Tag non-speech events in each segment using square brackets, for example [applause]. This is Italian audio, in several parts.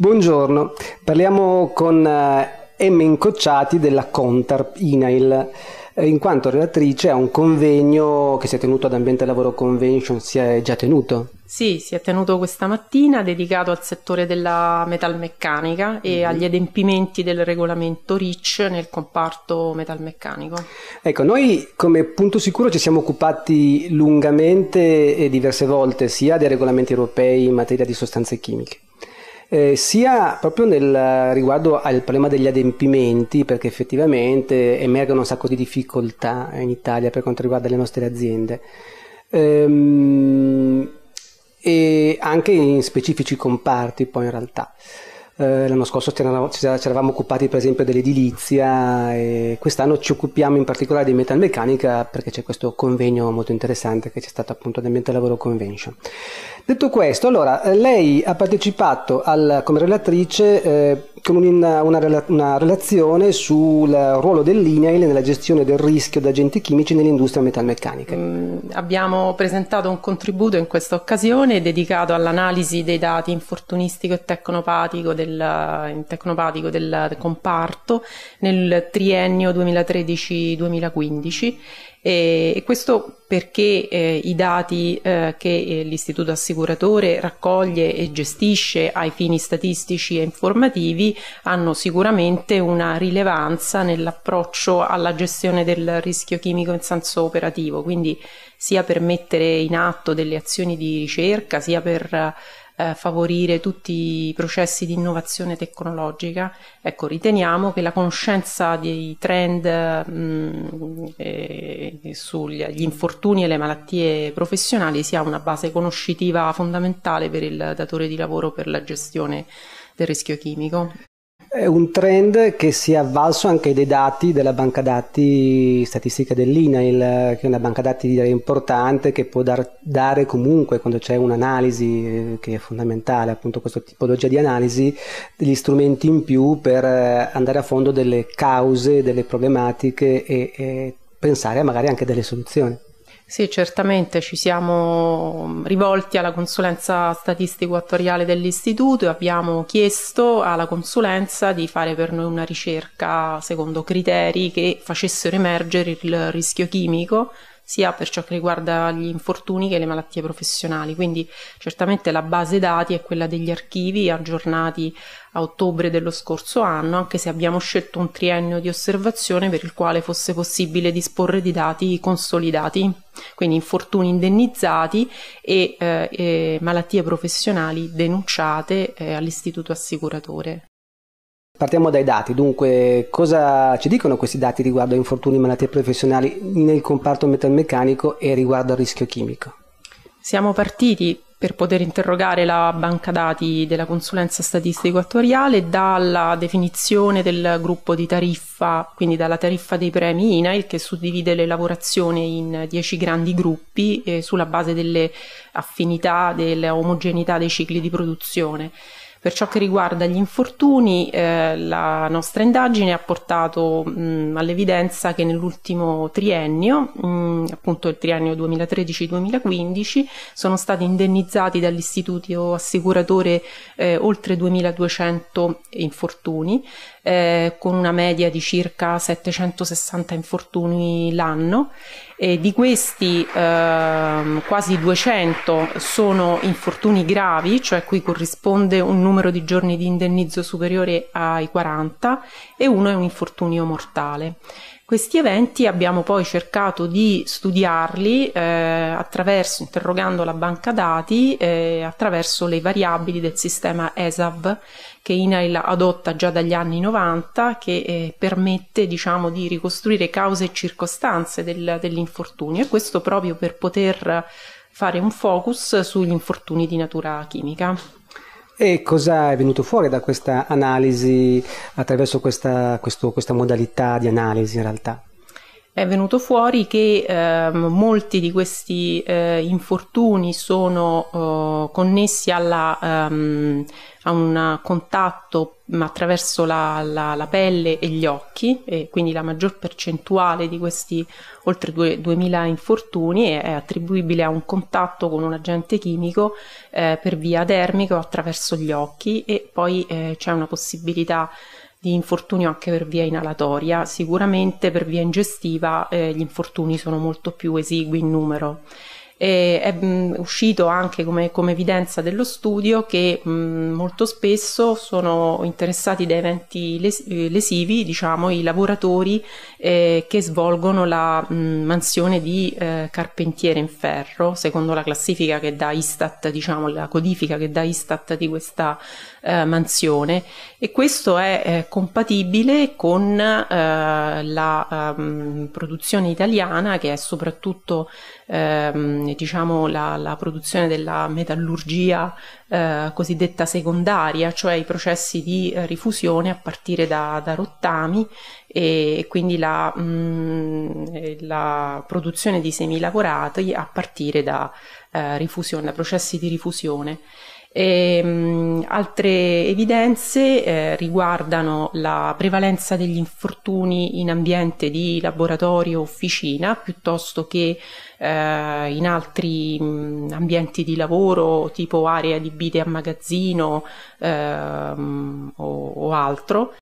Buongiorno, parliamo con eh, M. Incocciati della Contarp INAIL eh, in quanto relatrice a un convegno che si è tenuto ad Ambiente Lavoro Convention, si è già tenuto? Sì, si è tenuto questa mattina dedicato al settore della metalmeccanica e mm-hmm. agli adempimenti del regolamento RIC nel comparto metalmeccanico. Ecco, noi come punto sicuro ci siamo occupati lungamente e diverse volte sia dei regolamenti europei in materia di sostanze chimiche eh, sia proprio nel, riguardo al problema degli adempimenti, perché effettivamente emergono un sacco di difficoltà in Italia per quanto riguarda le nostre aziende. Ehm, e anche in specifici comparti poi in realtà. Eh, l'anno scorso ci eravamo occupati per esempio dell'edilizia e quest'anno ci occupiamo in particolare di metalmeccanica perché c'è questo convegno molto interessante che c'è stato appunto all'Ambiente Lavoro Convention. Detto questo, allora, eh, lei ha partecipato al, come relatrice eh, con una, una, una, relazione sul ruolo dell'INAIL nella gestione del rischio da agenti chimici nell'industria metalmeccanica. Mm, abbiamo presentato un contributo in questa occasione dedicato all'analisi dei dati infortunistico e tecnopatico del del, tecnopatico del comparto nel triennio 2013-2015 e, e questo perché eh, i dati eh, che eh, l'istituto assicuratore raccoglie e gestisce ai fini statistici e informativi hanno sicuramente una rilevanza nell'approccio alla gestione del rischio chimico in senso operativo, quindi sia per mettere in atto delle azioni di ricerca, sia per eh, favorire tutti i processi di innovazione tecnologica. Ecco, riteniamo che la conoscenza dei trend mh, mm, eh, sugli infortuni e le malattie professionali sia una base conoscitiva fondamentale per il datore di lavoro per la gestione del rischio chimico. È un trend che si è avvalso anche dei dati della banca dati statistica dell'INAIL, che è una banca dati direi importante che può dar, dare comunque quando c'è un'analisi eh, che è fondamentale, appunto questa tipologia di analisi, degli strumenti in più per eh, andare a fondo delle cause, delle problematiche e, e pensare magari anche delle soluzioni. Sì, certamente ci siamo rivolti alla consulenza statistico-attoriale dell'istituto e abbiamo chiesto alla consulenza di fare per noi una ricerca secondo criteri che facessero emergere il rischio chimico sia per ciò che riguarda gli infortuni che le malattie professionali. Quindi certamente la base dati è quella degli archivi aggiornati a ottobre dello scorso anno, anche se abbiamo scelto un triennio di osservazione per il quale fosse possibile disporre di dati consolidati, quindi infortuni indennizzati e, eh, e malattie professionali denunciate eh, all'istituto assicuratore. Partiamo dai dati, dunque cosa ci dicono questi dati riguardo a infortuni e malattie professionali nel comparto metalmeccanico e riguardo al rischio chimico? Siamo partiti per poter interrogare la banca dati della consulenza statistico-attoriale dalla definizione del gruppo di tariffa, quindi dalla tariffa dei premi INAIL che suddivide le lavorazioni in 10 grandi gruppi eh, sulla base delle affinità, omogeneità dei cicli di produzione. Per ciò che riguarda gli infortuni, eh, la nostra indagine ha portato mh, mm, all'evidenza che nell'ultimo triennio, mh, mm, appunto il triennio 2013-2015, sono stati indennizzati dall'istituto assicuratore eh, oltre 2200 infortuni, eh, con una media di circa 760 infortuni l'anno. E di questi eh, quasi 200 sono infortuni gravi, cioè cui corrisponde un numero di giorni di indennizzo superiore ai 40 e uno è un infortunio mortale. Questi eventi abbiamo poi cercato di studiarli eh, attraverso, interrogando la banca dati, eh, attraverso le variabili del sistema ESAV che INAIL adotta già dagli anni 90 che eh, permette diciamo, di ricostruire cause e circostanze del, dell'infortunio e questo proprio per poter fare un focus sugli infortuni di natura chimica. E cosa è venuto fuori da questa analisi attraverso questa, questo, questa modalità di analisi in realtà? È venuto fuori che eh, molti di questi eh, infortuni sono eh, connessi alla, ehm, a un contatto ma attraverso la, la, la, pelle e gli occhi, e quindi la maggior percentuale di questi oltre 2000 infortuni è attribuibile a un contatto con un agente chimico eh, per via dermica o attraverso gli occhi e poi eh, c'è una possibilità di infortunio anche per via inalatoria, sicuramente per via ingestiva eh, gli infortuni sono molto più esigui in numero. E è mh, mm, uscito anche come, come, evidenza dello studio che mh, mm, molto spesso sono interessati da eventi les- eh, lesivi, diciamo, i lavoratori eh, che svolgono la mh, mm, mansione di eh, carpentiere in ferro, secondo la classifica che dà Istat, diciamo, la codifica che dà Istat di questa eh, mansione e questo è eh, compatibile con eh, la ehm, produzione italiana che è soprattutto ehm, diciamo la, la, produzione della metallurgia eh, cosiddetta secondaria, cioè i processi di eh, rifusione a partire da, da rottami e quindi la, mh, mm, la, produzione di semi lavorati a partire da eh, rifusione, da processi di rifusione. E, ehm, mh, altre evidenze eh, riguardano la prevalenza degli infortuni in ambiente di laboratorio o officina piuttosto che eh, in altri mh, mm, ambienti di lavoro tipo aree adibite a magazzino eh, mh, o, o altro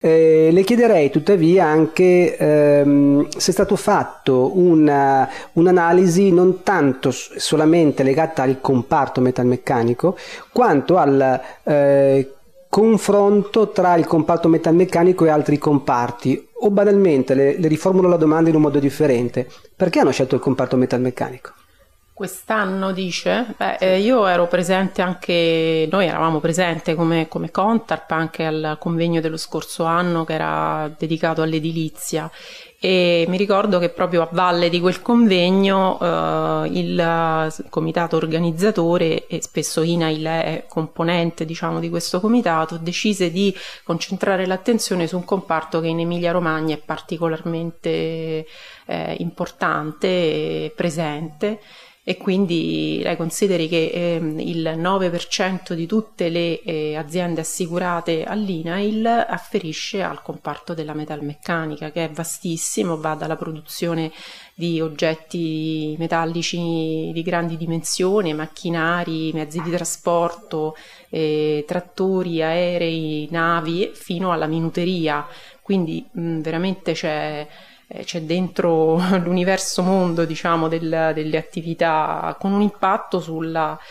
eh, le chiederei tuttavia anche ehm, se è stato fatto una, un'analisi non tanto solamente legata al comparto metalmeccanico quanto al eh, confronto tra il comparto metalmeccanico e altri comparti o banalmente le, le riformulo la domanda in un modo differente perché hanno scelto il comparto metalmeccanico? Quest'anno dice? Beh, sì. eh, io ero presente anche, noi eravamo presenti come, come Contarp anche al convegno dello scorso anno che era dedicato all'edilizia e mi ricordo che proprio a valle di quel convegno eh, il eh, comitato organizzatore e spesso Inail è componente diciamo, di questo comitato decise di concentrare l'attenzione su un comparto che in Emilia Romagna è particolarmente eh, importante e presente e quindi lei consideri che eh, il 9% di tutte le eh, aziende assicurate all'INAIL afferisce al comparto della metalmeccanica che è vastissimo, va dalla produzione di oggetti metallici di grandi dimensioni, macchinari, mezzi di trasporto, eh, trattori, aerei, navi, fino alla minuteria, quindi mh, veramente c'è eh, c'è dentro [laughs] l'universo mondo diciamo, del, delle attività con un impatto sull'industria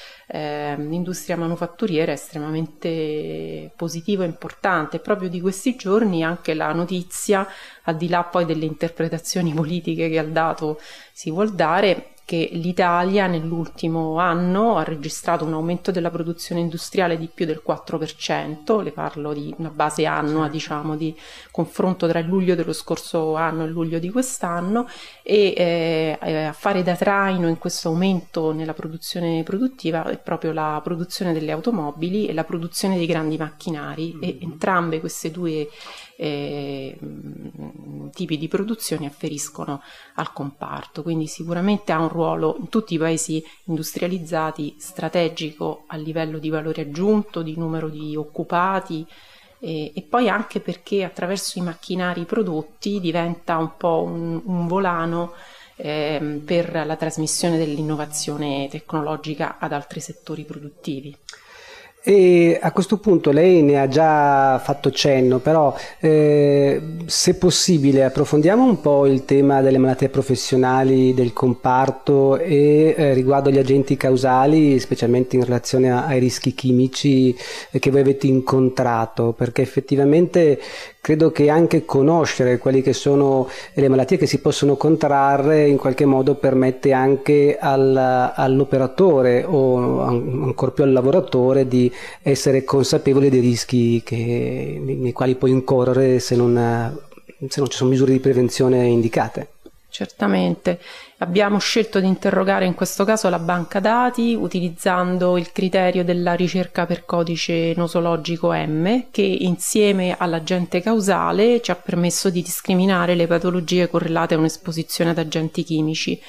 ehm, eh, manufatturiera estremamente positivo e importante. Proprio di questi giorni anche la notizia, al di là poi delle interpretazioni [laughs] politiche che al dato si vuol dare, che l'Italia nell'ultimo anno ha registrato un aumento della produzione industriale di più del 4%, le parlo di una base annua, diciamo, di confronto tra il luglio dello scorso anno e luglio di quest'anno e eh, eh, a fare da traino in questo aumento nella produzione produttiva è proprio la produzione delle automobili e la produzione dei grandi macchinari mm-hmm. e entrambe queste due eh, tipi di produzione afferiscono al comparto, quindi sicuramente ha un ruolo in tutti i paesi industrializzati strategico a livello di valore aggiunto, di numero di occupati e, e poi anche perché attraverso i macchinari prodotti diventa un po' un, un volano eh, per la trasmissione dell'innovazione tecnologica ad altri settori produttivi. E a questo punto lei ne ha già fatto cenno, però eh, se possibile approfondiamo un po' il tema delle malattie professionali del comparto e eh, riguardo agli agenti causali, specialmente in relazione a, ai rischi chimici eh, che voi avete incontrato, perché effettivamente credo che anche conoscere quelle che sono le malattie che si possono contrarre in qualche modo permette anche al, all'operatore o ancora più al lavoratore di essere consapevole dei rischi che, nei quali può incorrere se non, se non ci sono misure di prevenzione indicate. Certamente. Abbiamo scelto di interrogare in questo caso la banca dati utilizzando il criterio della ricerca per codice nosologico M che insieme all'agente causale ci ha permesso di discriminare le patologie correlate a un'esposizione ad agenti chimici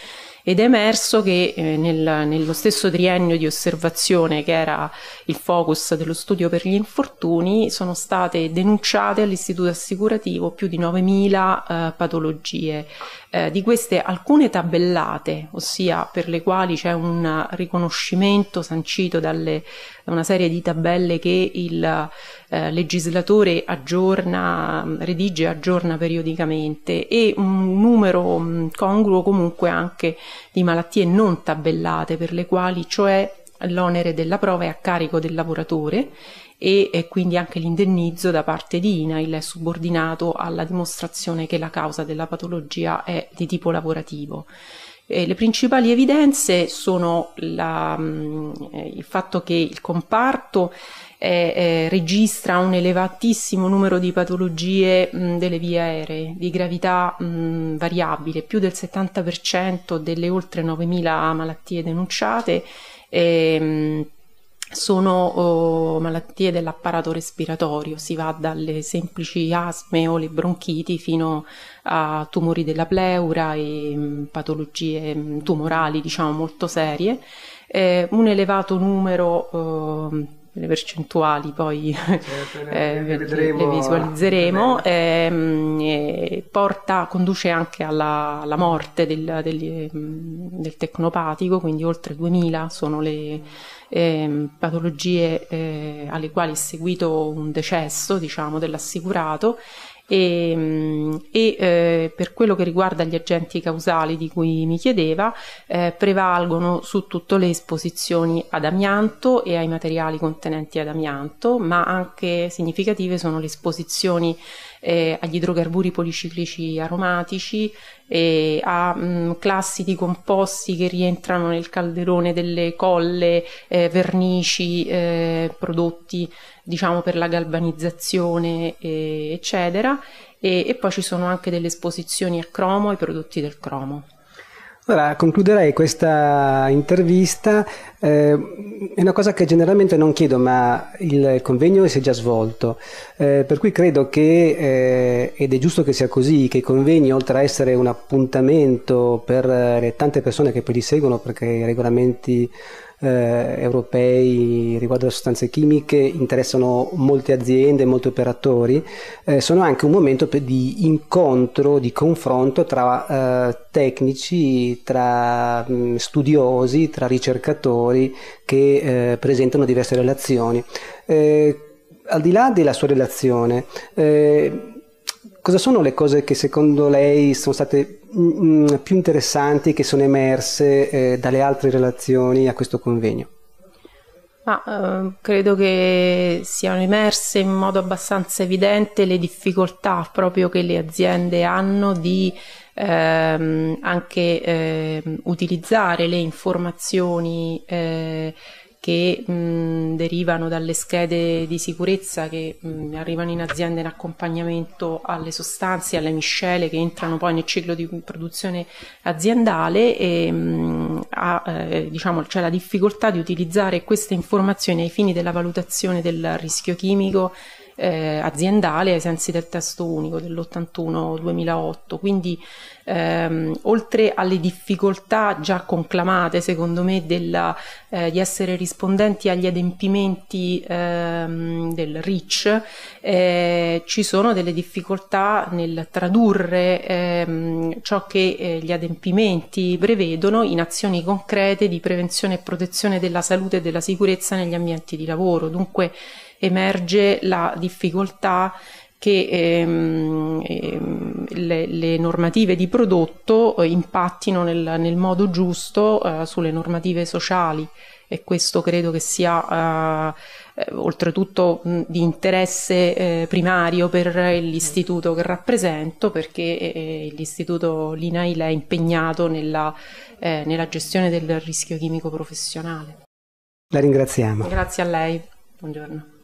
ed è emerso che eh, nel, nello stesso triennio di osservazione che era il focus dello studio per gli infortuni sono state denunciate all'istituto assicurativo più di 9.000 eh, patologie. Eh, di queste alcune tabellate, ossia per le quali c'è un riconoscimento sancito dalle, da una serie di tabelle che il eh, legislatore aggiorna, mm, redige e aggiorna periodicamente e un numero mm, congruo comunque anche di malattie non tabellate per le quali cioè l'onere della prova è a carico del lavoratore e, quindi anche l'indennizzo da parte di INAIL è subordinato alla dimostrazione che la causa della patologia è di tipo lavorativo. Eh, le principali evidenze sono la, mm, eh, il fatto che il comparto eh, eh, registra un elevatissimo numero di patologie mh, delle vie aeree di gravità mh, variabile, più del 70% delle oltre 9.000 malattie denunciate eh, mh, sono oh, malattie dell'apparato respiratorio, si va dalle semplici asme o le bronchiti fino a tumori della pleura e mh, patologie mh, tumorali, diciamo, molto serie. Eh, un elevato numero eh, le percentuali poi certo, [laughs] eh, le, le, visualizzeremo, eh, ehm, eh, porta, conduce anche alla, alla morte del, del, mm, del, tecnopatico, quindi oltre 2000 sono le ehm, eh, patologie alle quali è seguito un decesso diciamo, dell'assicurato e, ehm, e eh, per quello che riguarda gli agenti causali di cui mi chiedeva eh, prevalgono su tutto le esposizioni ad amianto e ai materiali contenenti ad amianto ma anche significative sono le esposizioni eh, agli idrocarburi policiclici aromatici, eh, a mh, mm, classi di composti che rientrano nel calderone delle colle, eh, vernici, eh, prodotti diciamo per la galvanizzazione, eh, eccetera. E, e poi ci sono anche delle esposizioni a cromo, e prodotti del cromo. Ora concluderei questa intervista, eh, è una cosa che generalmente non chiedo, ma il convegno si è già svolto, eh, per cui credo che, eh, ed è giusto che sia così, che i convegni, oltre a essere un appuntamento per eh, le tante persone che poi li seguono, perché i regolamenti eh, europei riguardo alle sostanze chimiche interessano molte aziende, molti operatori, eh, sono anche un momento per, di incontro, di confronto tra eh, tecnici, tra mh, mm, studiosi, tra ricercatori che eh, presentano diverse relazioni. Eh, al di là della sua relazione, eh, cosa sono le cose che secondo lei sono state mh, mm, mm, più interessanti che sono emerse eh, dalle altre relazioni a questo convegno? Ma, eh, credo che siano emerse in modo abbastanza evidente le difficoltà proprio che le aziende hanno di ehm, anche eh, utilizzare le informazioni eh, che mh, derivano dalle schede di sicurezza che mh, arrivano in azienda in accompagnamento alle sostanze, alle miscele che entrano poi nel ciclo di produzione aziendale e mh, a, eh, diciamo, c'è la difficoltà di utilizzare queste informazioni ai fini della valutazione del rischio chimico eh, aziendale ai sensi del testo unico dell'81-2008. Quindi ehm, oltre alle difficoltà già conclamate secondo me della, eh, di essere rispondenti agli adempimenti ehm, del REACH, eh, ci sono delle difficoltà nel tradurre ehm, ciò che eh, gli adempimenti prevedono in azioni concrete di prevenzione e protezione della salute e della sicurezza negli ambienti di lavoro. Dunque, emerge la difficoltà che ehm, ehm, le, le, normative di prodotto eh, impattino nel, nel modo giusto eh, sulle normative sociali e questo credo che sia eh, eh oltretutto di interesse eh, primario per l'istituto che rappresento perché eh, l'istituto l'INAIL è impegnato nella, nella gestione del rischio chimico professionale. La ringraziamo. Grazie a lei, buongiorno.